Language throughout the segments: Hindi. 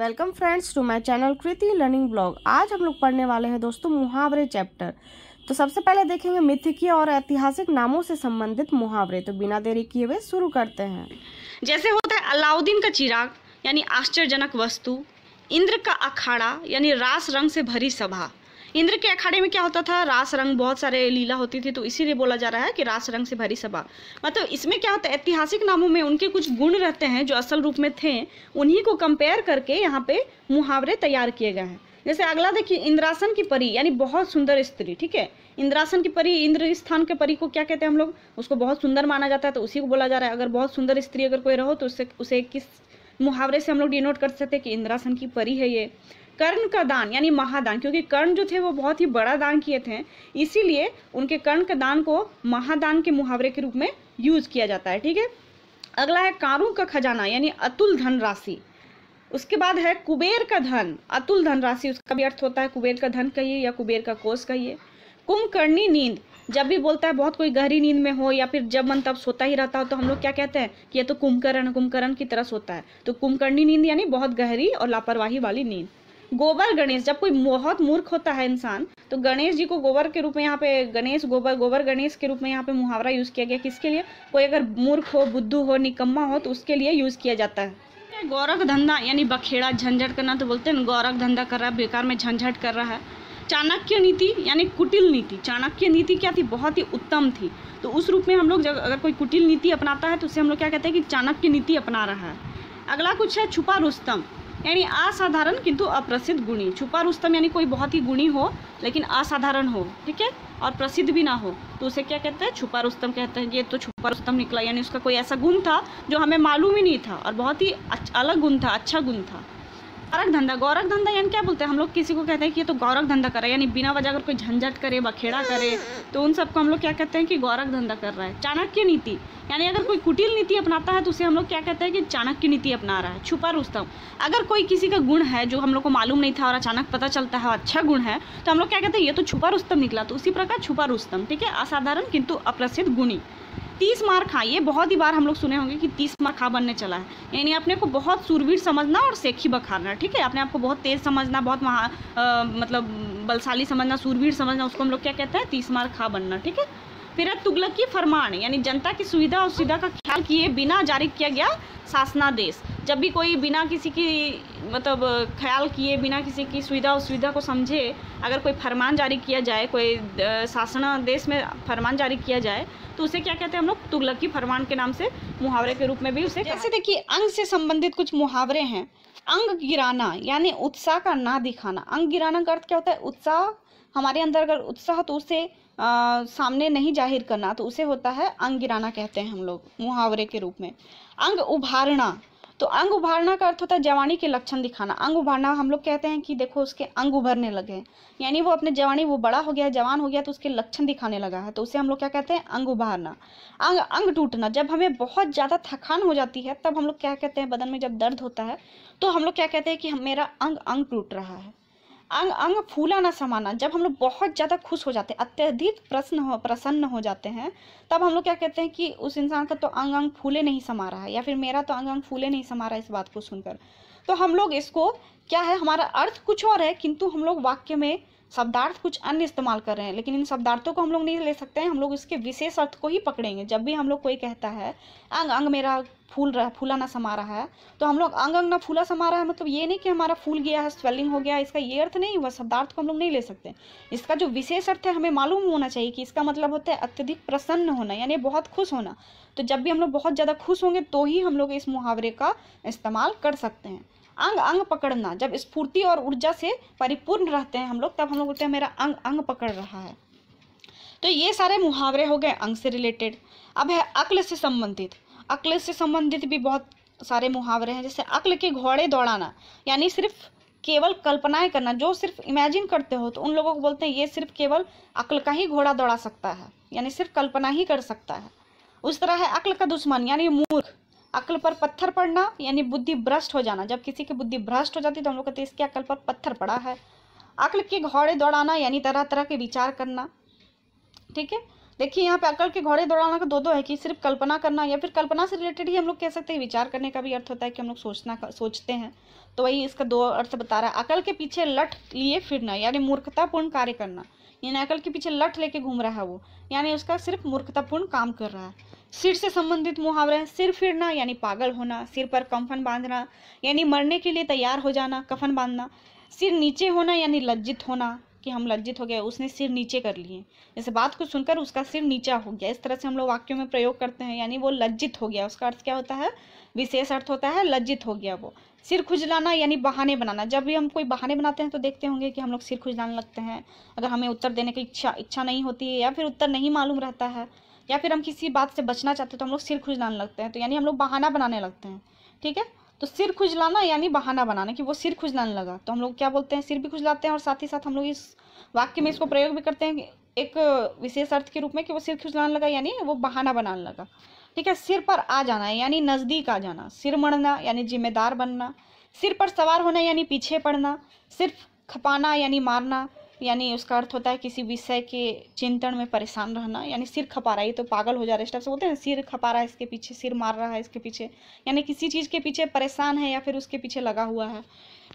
welcome friends to my channel Kriti learning blog आज हम लोग पढ़ने वाले हैं दोस्तों मुहावरे चैप्टर तो सबसे पहले देखेंगे मिथिकीय और ऐतिहासिक नामों से संबंधित मुहावरे तो बिना देरी किए हुए शुरू करते हैं जैसे होता है अलाउद्दीन का चिराग यानी आश्चर्यजनक वस्तु इंद्र का अखाड़ा यानी रास रंग से भरी सभा इंद्र के अखाड़े में क्या होता था रास रंग बहुत सारे लीला होती थी तो इसीलिए बोला जा रहा है कि रास रंग से भरी सभा मतलब इसमें क्या होता है ऐतिहासिक नामों में उनके कुछ गुण रहते हैं जो असल रूप में थे उन्हीं को कंपेयर करके यहाँ पे मुहावरे तैयार किए गए हैं जैसे अगला देखिए इंद्रासन की परी यानी बहुत सुंदर स्त्री ठीक है इंद्रासन की परी इंद्र स्थान के परी को क्या कहते हैं हम लोग उसको बहुत सुंदर माना जाता है तो उसी को बोला जा रहा है अगर बहुत सुंदर स्त्री अगर कोई रहो तो उससे उसे किस मुहावरे से हम लोग डिनोट कर सकते हैं कि इंद्रासन की परी है ये कर्ण का दान यानी महादान क्योंकि कर्ण जो थे वो बहुत ही बड़ा दान किए थे इसीलिए उनके कर्ण का दान को महादान के मुहावरे के रूप में यूज किया जाता है ठीक है अगला है कारों का खजाना यानी अतुल धन राशि उसके बाद है कुबेर का धन अतुल धन राशि उसका भी अर्थ होता है कुबेर का धन कहिए या कुबेर का कोष कहिए कुंभकर्णी नींद जब भी बोलता है बहुत कोई गहरी नींद में हो या फिर जब मन तब सोता ही रहता हो तो हम लोग क्या कहते हैं कि यह तो कुंभकर्ण कुंभकर्ण की तरह सोता है तो कुंभकर्णी नींद यानी बहुत गहरी और लापरवाही वाली नींद गोबर गणेश जब कोई बहुत मूर्ख होता है इंसान तो गणेश जी को गोबर के रूप में यहाँ पे गणेश गोबर गोबर गणेश के रूप में यहाँ पे मुहावरा यूज़ किया गया किसके लिए कोई अगर मूर्ख हो बुद्धू हो निकम्मा हो तो उसके लिए यूज़ किया जाता है गौरख धंधा यानी बखेड़ा झंझट करना तो बोलते हैं गौरख धंधा कर रहा है बेकार में झंझट कर रहा है चाणक्य नीति यानी कुटिल नीति चाणक्य नीति क्या थी बहुत ही उत्तम थी तो उस रूप में हम लोग जब अगर कोई कुटिल नीति अपनाता है तो उसे हम लोग क्या कहते हैं कि चाणक्य नीति अपना रहा है अगला कुछ है छुपा रुस्तम यानी असाधारण किंतु अप्रसिद्ध गुणी छुपा रुस्तम यानी कोई बहुत ही गुणी हो लेकिन असाधारण हो ठीक है और प्रसिद्ध भी ना हो तो उसे क्या कहते हैं छुपा रुस्तम कहते हैं ये तो छुपा रुस्तम निकला यानी उसका कोई ऐसा गुण था जो हमें मालूम ही नहीं था और बहुत ही अलग गुण था अच्छा गुण था गोरख धंधा गौरक धंधा यानी क्या बोलते हैं हम लोग किसी को कहते हैं कि ये तो गौरख धंधा कर रहा है यानी बिना वजह अगर कोई झंझट करे बखेड़ा करे तो उन सबको हम लोग क्या कहते हैं कि गौरख धंधा कर रहा है चाणक्य नीति यानी अगर कोई कुटिल नीति अपनाता है तो उसे हम लोग क्या कहते हैं कि चाणक्य नीति अपना रहा है छुपा रुस्तम अगर कोई किसी का गुण है जो हम लोग को मालूम नहीं था और अचानक पता चलता है अच्छा गुण है तो हम लोग क्या कहते हैं ये तो छुपा रुस्तम निकला तो उसी प्रकार छुपा रुस्तम ठीक है असाधारण किंतु अप्रसिद्ध गुणी तीस मार खा ये बहुत ही बार हम लोग सुने होंगे कि तीस मार खा बनने चला है यानी अपने को बहुत सुरवीर समझना और सेखी बखारना ठीक है अपने आप को बहुत तेज़ समझना बहुत महा मतलब बलशाली समझना सुरवीर समझना उसको हम लोग क्या कहते हैं तीस मार खा बनना ठीक है फिर तुगलक की फरमान यानी जनता की सुविधा और सुविधा का ख्याल किए बिना जारी किया गया शासनादेश जब भी कोई बिना किसी की मतलब ख्याल किए बिना किसी की सुविधा और सुविधा को समझे अगर कोई फरमान जारी किया जाए कोई शासनादेश में फरमान जारी किया जाए तो उसे क्या कहते हैं हम लोग तुगलकी फरमान के नाम से मुहावरे के रूप में भी उसे जैसे देखिए अंग से संबंधित कुछ मुहावरे हैं अंग गिराना यानी उत्साह का ना दिखाना अंग गिराना का अर्थ क्या होता है उत्साह हमारे अंदर अगर उत्साह तो उसे आ, सामने नहीं जाहिर करना तो उसे होता है अंग गिराना कहते हैं हम लोग मुहावरे के रूप में अंग उभारना तो अंग उभारना का अर्थ होता है जवानी के लक्षण दिखाना अंग उभारना हम लोग कहते हैं कि देखो उसके अंग उभरने लगे यानी वो अपने जवानी वो बड़ा हो गया जवान हो गया तो उसके लक्षण दिखाने लगा है तो उसे हम लोग क्या कहते हैं अंग उभारना अंग अंग टूटना जब हमें बहुत ज़्यादा थकान हो जाती है तब हम लोग क्या कहते हैं बदन में जब दर्द होता है तो हम लोग क्या कहते हैं कि मेरा अंग अंग टूट रहा है अंग अंग फूला ना समाना जब हम लोग बहुत ज़्यादा खुश हो जाते हैं अत्यधिक प्रसन्न हो प्रसन्न हो जाते हैं तब हम लोग क्या कहते हैं कि उस इंसान का तो अंग अंग फूले नहीं समा रहा है या फिर मेरा तो अंग अंग फूले नहीं समा रहा है इस बात को सुनकर तो हम लोग इसको क्या है हमारा अर्थ कुछ और है किंतु हम लोग वाक्य में शब्दार्थ कुछ अन्य इस्तेमाल कर रहे हैं लेकिन इन शब्दार्थों को हम लोग नहीं ले सकते हैं हम लोग इसके विशेष अर्थ को ही पकड़ेंगे जब भी हम लोग कोई कहता है अंग अंग मेरा फूल रहा फूला ना समा रहा है तो हम लोग अंग अंग ना फूला समा रहा है मतलब ये नहीं कि हमारा फूल गया है स्वेलिंग हो गया इसका ये अर्थ नहीं हुआ शब्दार्थ को हम लोग नहीं ले सकते इसका जो विशेष अर्थ है हमें मालूम होना चाहिए कि इसका मतलब होता है अत्यधिक प्रसन्न होना यानी बहुत खुश होना तो जब भी हम लोग बहुत ज़्यादा खुश होंगे तो ही हम लोग इस मुहावरे का इस्तेमाल कर सकते हैं अंग अंग पकड़ना जब स्फूर्ति और ऊर्जा से परिपूर्ण रहते हैं हम लोग तब हम लोग बोलते हैं मेरा अंग अंग पकड़ रहा है तो ये सारे मुहावरे हो गए अंग से रिलेटेड अब है अक्ल से संबंधित अक्ल से संबंधित भी बहुत सारे मुहावरे हैं जैसे अक्ल के घोड़े दौड़ाना यानी सिर्फ केवल कल्पनाएं करना जो सिर्फ इमेजिन करते हो तो उन लोगों को बोलते हैं ये सिर्फ केवल अक्ल का ही घोड़ा दौड़ा सकता है यानी सिर्फ कल्पना ही कर सकता है उस तरह है अक्ल का दुश्मन यानी मूर्ख अकल पर पत्थर पड़ना यानी बुद्धि भ्रष्ट हो जाना जब किसी की बुद्धि भ्रष्ट हो जाती तो हम लोग कहते हैं इसके अकल पर पत्थर पड़ा है अकल के घोड़े दौड़ाना यानी तरह तरह के विचार करना ठीक है देखिए यहाँ पे अकल के घोड़े दौड़ाना का दो दो है कि सिर्फ कल्पना करना या फिर कल्पना से रिलेटेड ही हम लोग कह सकते हैं विचार करने का भी अर्थ होता है कि हम लोग सोचना सोचते हैं तो वही इसका दो अर्थ बता रहा है अकल के पीछे लट लिए फिरना यानी मूर्खतापूर्ण कार्य करना ये नकल के पीछे लठ लेके घूम रहा है वो यानी उसका सिर्फ मूर्खतापूर्ण काम कर रहा है सिर से संबंधित मुहावरे हैं सिर फिरना यानी पागल होना सिर पर कंफन बांधना यानी मरने के लिए तैयार हो जाना कफन बांधना सिर नीचे होना यानी लज्जित होना कि हम लज्जित हो गए उसने सिर नीचे कर लिए जैसे बात को सुनकर उसका सिर नीचा हो गया इस तरह से हम लोग वाक्यों में प्रयोग करते हैं यानी वो लज्जित हो गया उसका अर्थ क्या होता है विशेष अर्थ होता है लज्जित हो गया वो सिर खुजलाना यानी बहाने बनाना जब भी हम कोई बहाने बनाते हैं तो देखते होंगे कि हम लोग सिर खुजलाने लगते हैं अगर हमें उत्तर देने की इच्छा इच्छा नहीं होती है या फिर उत्तर नहीं मालूम रहता है या फिर हम किसी बात से बचना चाहते हैं तो हम लोग सिर खुजलाने लगते हैं तो यानी हम लोग बहाना बनाने लगते हैं ठीक है तो सिर खुजलाना यानी बहाना बनाना कि वो सिर खुजलाने लगा तो हम लोग क्या बोलते हैं सिर भी खुजलाते हैं और साथ ही साथ हम लोग इस वाक्य में इसको प्रयोग भी करते हैं एक विशेष अर्थ के रूप में कि वो सिर खुजलाने लगा यानी वो बहाना बनाने लगा ठीक है सिर पर आ जाना यानी नज़दीक आ जाना सिर मड़ना यानी जिम्मेदार बनना सिर पर सवार होना यानी पीछे पड़ना सिर्फ खपाना यानी मारना यानी उसका अर्थ होता है किसी विषय के चिंतन में परेशान रहना यानी सिर खपा रहा है ये तो पागल हो जा रहा है इस से बोलते हैं सिर खपा रहा है इसके पीछे सिर मार रहा है इसके पीछे यानी किसी चीज़ के पीछे परेशान है या फिर उसके पीछे लगा हुआ है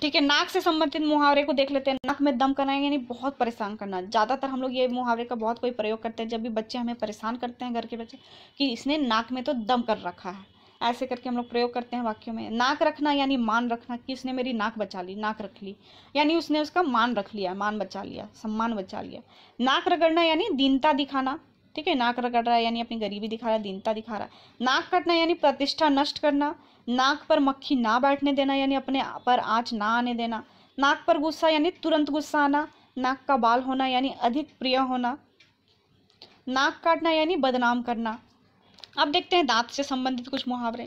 ठीक है नाक से संबंधित मुहावरे को देख लेते हैं नाक में दम करना यानी बहुत परेशान करना ज़्यादातर हम लोग ये मुहावरे का बहुत कोई प्रयोग करते हैं जब भी बच्चे हमें परेशान करते हैं घर के बच्चे कि इसने नाक में तो दम कर रखा है ऐसे करके हम लोग प्रयोग करते हैं वाक्यों में नाक रखना यानी मान रखना किसने मेरी नाक बचा ली नाक रख ली यानी उसने उसका मान रख लिया मान बचा लिया सम्मान बचा लिया नाक रगड़ना यानी दीनता दिखाना ठीक है नाक रगड़ रहा है यानी अपनी गरीबी दिखा रहा है दीनता दिखा रहा है नाक कटना यानी प्रतिष्ठा नष्ट करना नाक पर मक्खी ना बैठने देना यानी अपने पर आँच ना आने देना नाक पर गुस्सा यानी तुरंत गुस्सा आना नाक का बाल होना यानी अधिक प्रिय होना नाक काटना यानी बदनाम करना अब देखते हैं दांत से संबंधित कुछ मुहावरे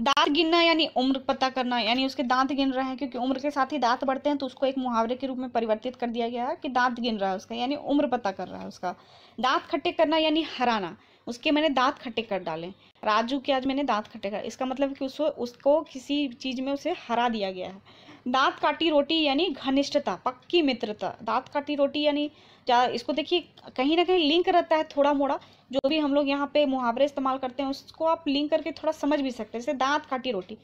दांत गिनना यानी उम्र पता करना यानी उसके दांत गिन रहे हैं क्योंकि उम्र के साथ ही दांत बढ़ते हैं तो उसको एक मुहावरे के रूप में परिवर्तित कर दिया गया है कि दांत गिन रहा है उसका यानी उम्र पता कर रहा है उसका दांत खट्टे करना यानी हराना उसके मैंने दांत खट्टे कर डाले राजू के आज मैंने दांत खट्टे कर इसका मतलब कि उसको उसको किसी चीज़ में उसे हरा दिया गया है दांत काटी रोटी यानी घनिष्ठता पक्की मित्रता दांत काटी रोटी यानी क्या इसको देखिए कहीं ना कहीं लिंक रहता है थोड़ा मोड़ा जो भी हम लोग यहाँ पे मुहावरे इस्तेमाल करते हैं उसको आप लिंक करके थोड़ा समझ भी सकते हैं जैसे दांत काटी रोटी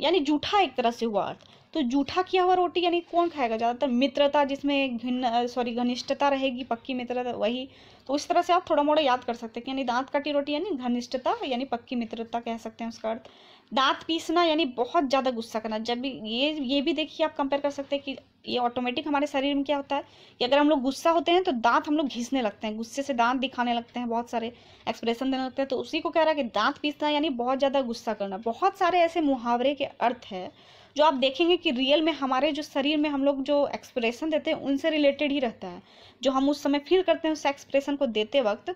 यानी जूठा एक तरह से हुआ अर्थ तो जूठा किया हुआ रोटी यानी कौन खाएगा ज़्यादातर मित्रता जिसमें घिन सॉरी घनिष्ठता रहेगी पक्की मित्रता वही तो उस तरह से आप थोड़ा मोड़ा याद कर सकते हैं कि यानी दांत काटी रोटी यानी घनिष्ठता यानी पक्की मित्रता कह सकते हैं उसका अर्थ दांत पीसना यानी बहुत ज़्यादा गुस्सा करना जब भी ये ये भी देखिए आप कंपेयर कर सकते हैं कि ये ऑटोमेटिक हमारे शरीर में क्या होता है कि अगर हम लोग गुस्सा होते हैं तो दांत हम लोग घिसने लगते हैं गुस्से से दांत दिखाने लगते हैं बहुत सारे एक्सप्रेशन देने लगते हैं तो उसी को कह रहा है कि दांत पीसना यानी बहुत ज़्यादा गुस्सा करना बहुत सारे ऐसे मुहावरे के अर्थ है जो आप देखेंगे कि रियल में हमारे जो शरीर में हम लोग जो एक्सप्रेशन देते हैं उनसे रिलेटेड ही रहता है जो हम उस समय फील करते हैं उस एक्सप्रेशन को देते वक्त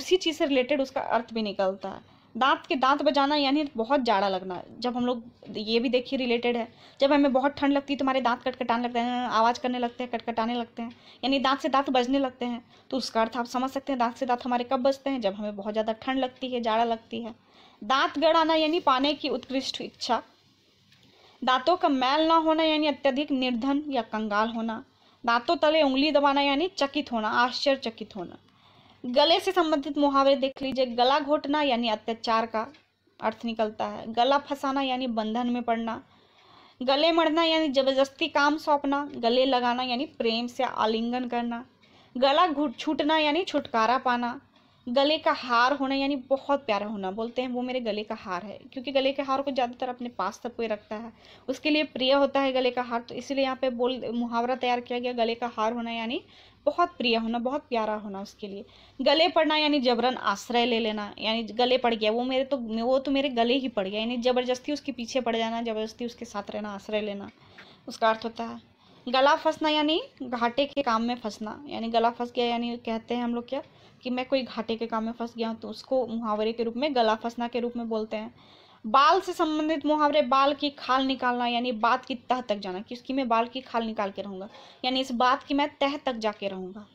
उसी चीज़ से रिलेटेड उसका अर्थ भी निकलता है दांत के दांत बजाना यानी बहुत जाड़ा लगना जब हम लोग ये भी देखिए रिलेटेड है जब हमें बहुत ठंड लगती है तो हमारे दांत कटकटाने लगते हैं आवाज़ करने लगते हैं कटकटाने लगते हैं यानी दांत से दांत बजने लगते हैं तो उसका अर्थ आप समझ सकते हैं दांत से दांत हमारे कब बजते हैं जब हमें बहुत ज़्यादा ठंड लगती है जाड़ा लगती है दांत गड़ाना यानी पाने की उत्कृष्ट इच्छा दांतों का मैल ना होना यानी अत्यधिक निर्धन या कंगाल होना दांतों तले उंगली दबाना यानी चकित होना आश्चर्यचकित होना गले से संबंधित मुहावरे देख लीजिए गला घोटना यानी अत्याचार का अर्थ निकलता है गला फंसाना यानी बंधन में पड़ना गले मरना यानी जबरदस्ती काम सौंपना गले लगाना यानी प्रेम से आलिंगन करना गला घुट छूटना यानी छुटकारा पाना गले का हार होना यानी बहुत प्यारा होना बोलते हैं वो मेरे गले का हार है क्योंकि गले के हार को ज़्यादातर अपने पास तक कोई रखता है उसके लिए प्रिय होता है गले का हार तो इसीलिए यहाँ पे बोल मुहावरा तैयार किया गया गले का हार होना यानी बहुत प्रिय होना बहुत प्यारा होना उसके लिए गले पड़ना यानी जबरन आश्रय ले लेना यानी गले पड़ गया वो मेरे तो वो तो मेरे गले ही पड़ गया यानी ज़बरदस्ती उसके पीछे पड़ जाना ज़बरदस्ती उसके साथ रहना आश्रय लेना उसका अर्थ होता है गला फंसना यानी घाटे के काम में फंसना यानी गला फंस गया यानी कहते हैं हम लोग क्या कि मैं कोई घाटे के काम में फंस गया हूँ तो उसको मुहावरे के रूप में गला फंसना के रूप में बोलते हैं बाल से संबंधित मुहावरे बाल की खाल निकालना यानी बात की तह तक जाना कि उसकी मैं बाल की खाल निकाल के रहूँगा यानी इस बात की मैं तह तक जाके रहूँगा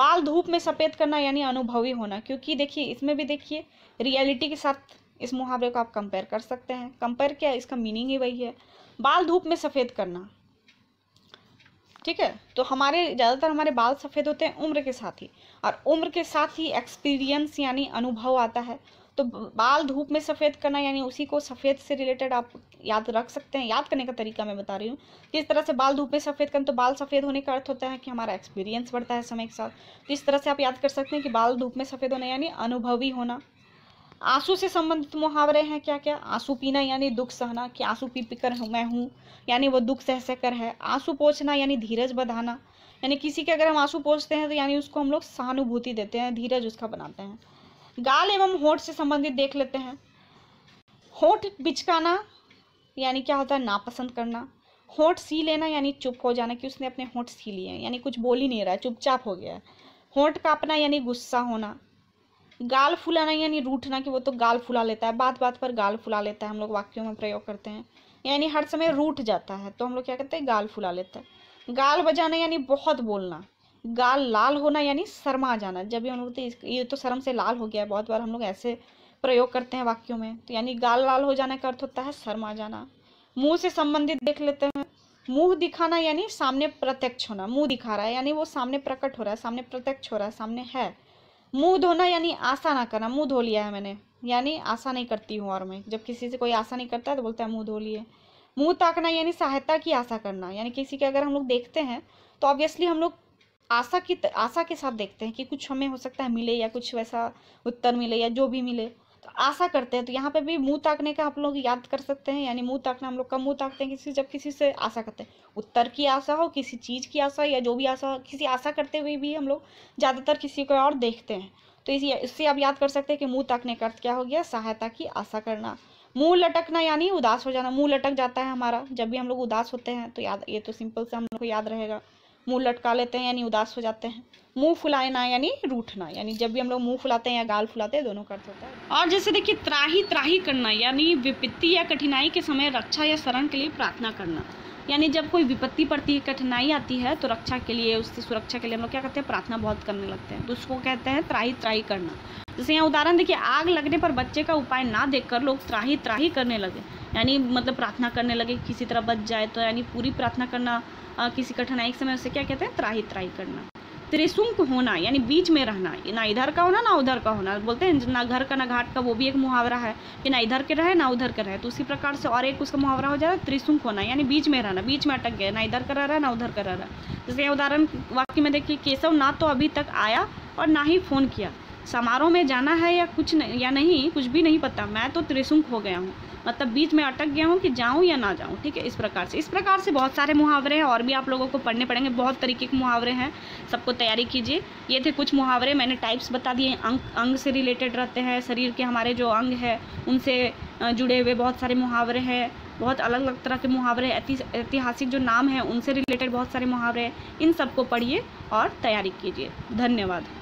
बाल धूप में सफ़ेद करना यानी अनुभवी होना क्योंकि देखिए इसमें भी देखिए रियलिटी के साथ इस मुहावरे को आप कंपेयर कर सकते हैं कंपेयर क्या इसका मीनिंग ही वही है बाल धूप में सफ़ेद करना ठीक है तो हमारे ज़्यादातर हमारे बाल सफ़ेद होते हैं उम्र के साथ ही और उम्र के साथ ही एक्सपीरियंस यानी अनुभव आता है तो बाल धूप में सफ़ेद करना यानी उसी को सफ़ेद से रिलेटेड आप याद रख सकते हैं याद करने का तरीका मैं बता रही हूँ किस तरह से बाल धूप में सफ़ेद करना तो बाल सफ़ेद होने का अर्थ होता है कि हमारा एक्सपीरियंस बढ़ता है समय के साथ तो इस तरह से आप याद कर सकते हैं कि बाल धूप में सफ़ेद होना यानी अनुभवी होना आंसू से संबंधित मुहावरे हैं क्या क्या आंसू पीना यानी दुख सहना कि आंसू पी पीकर मैं हूँ यानी वो दुख सह सहकर है आंसू पोछना यानी धीरज बधाना यानी किसी के अगर हम आंसू पोछते हैं तो यानी उसको हम लोग सहानुभूति देते हैं धीरज उसका बनाते हैं गाल एवं होठ से संबंधित देख लेते हैं होठ बिचकाना यानी क्या होता है नापसंद करना होठ सी लेना यानी चुप हो जाना कि उसने अपने होठ सी लिए यानी कुछ बोल ही नहीं रहा है चुपचाप हो गया है होठ कापना यानी गुस्सा होना गाल फुलाना यानी रूठना कि वो तो गाल फुला लेता है बात बात पर गाल फुला लेता है हम लोग वाक्यों में प्रयोग करते हैं यानी हर समय रूठ जाता है तो हम लोग क्या कहते हैं गाल फुला लेता है गाल बजाना यानी बहुत बोलना गाल लाल होना यानी शर्मा जाना जब भी हम लोग तो ये तो शर्म से लाल हो गया है बहुत बार हम लोग ऐसे प्रयोग करते हैं वाक्यों में तो यानी गाल लाल हो जाने का अर्थ होता है शर्मा जाना मुंह से संबंधित देख लेते हैं मुंह दिखाना यानी सामने प्रत्यक्ष होना मुंह दिखा रहा है यानी वो सामने प्रकट हो रहा है सामने प्रत्यक्ष हो रहा है सामने है मुंह धोना यानी आशा ना करना मुंह धो लिया है मैंने यानी आशा नहीं करती हूँ और मैं जब किसी से कोई आशा नहीं करता है तो बोलता है मुंह धो लिए मुंह ताकना यानी सहायता की आशा करना यानी किसी के अगर हम लोग देखते हैं तो ऑब्वियसली हम लोग आशा की आशा के साथ देखते हैं कि कुछ हमें हो सकता है मिले या कुछ वैसा उत्तर मिले या जो भी मिले तो आशा करते हैं तो यहाँ पे भी मुंह ताकने का आप लोग याद कर सकते हैं यानी मुंह ताकना हम लोग कम मुंह ताकते हैं किसी जब किसी से आशा करते हैं उत्तर की आशा हो किसी चीज़ की आशा या जो भी आशा किसी आशा करते हुए भी हम लोग ज़्यादातर किसी को और देखते हैं तो इसी इससे आप याद कर सकते हैं कि मुंह ताकने का अर्थ क्या हो गया सहायता की आशा करना मुंह लटकना यानी उदास हो जाना मुंह लटक जाता है हमारा जब भी हम लोग उदास होते हैं तो याद ये तो सिंपल से हम लोग को याद रहेगा मुंह लटका लेते हैं यानी उदास हो जाते हैं मुंह फुलाना यानी रूठना यानी जब भी हम लोग मुंह फुलाते हैं या गाल फुलाते हैं दोनों करते होते होता है और जैसे देखिए त्राही त्राही करना यानी विपत्ति या कठिनाई के समय रक्षा या शरण के लिए प्रार्थना करना यानी जब कोई विपत्ति पड़ती है कठिनाई आती है तो रक्षा के लिए उसकी सुरक्षा के लिए हम लोग क्या करते हैं प्रार्थना बहुत करने लगते हैं तो उसको कहते हैं त्राही त्राही करना जैसे यहाँ उदाहरण देखिए आग लगने पर बच्चे का उपाय ना देखकर लोग त्राही त्राही करने लगे यानी मतलब प्रार्थना करने लगे किसी तरह बच जाए तो यानी पूरी प्रार्थना करना आ, किसी कठिनाई के समय उसे क्या कहते हैं त्राही त्राही करना त्रिशुंक होना यानी बीच में रहना ना इधर का होना ना उधर का होना बोलते हैं ना घर का ना घाट का वो भी एक मुहावरा है कि ना इधर के रहे ना उधर के रहे तो उसी प्रकार से और एक उसका मुहावरा हो जाएगा त्रिशुंक होना यानी बीच में रहना बीच में अटक गया ना इधर का रह रहा है ना उधर का रह रहा है जैसे उदाहरण वाक्य में देखिए केशव ना तो अभी तक आया और ना ही फ़ोन किया समारोह में जाना है या कुछ या नहीं कुछ भी नहीं पता मैं तो त्रिशुंक हो गया हूँ मतलब बीच में अटक गया हूँ कि जाऊँ या ना जाऊँ ठीक है इस प्रकार से इस प्रकार से बहुत सारे मुहावरे हैं और भी आप लोगों को पढ़ने पड़ेंगे बहुत तरीके के मुहावरे हैं सबको तैयारी कीजिए ये थे कुछ मुहावरे मैंने टाइप्स बता दिए अंग अंग से रिलेटेड रहते हैं शरीर के हमारे जो अंग है उनसे जुड़े हुए बहुत सारे मुहावरे हैं बहुत अलग अलग तरह के मुहावरे ऐतिहासिक जो नाम हैं उनसे रिलेटेड बहुत सारे मुहावरे हैं इन सबको पढ़िए और तैयारी कीजिए धन्यवाद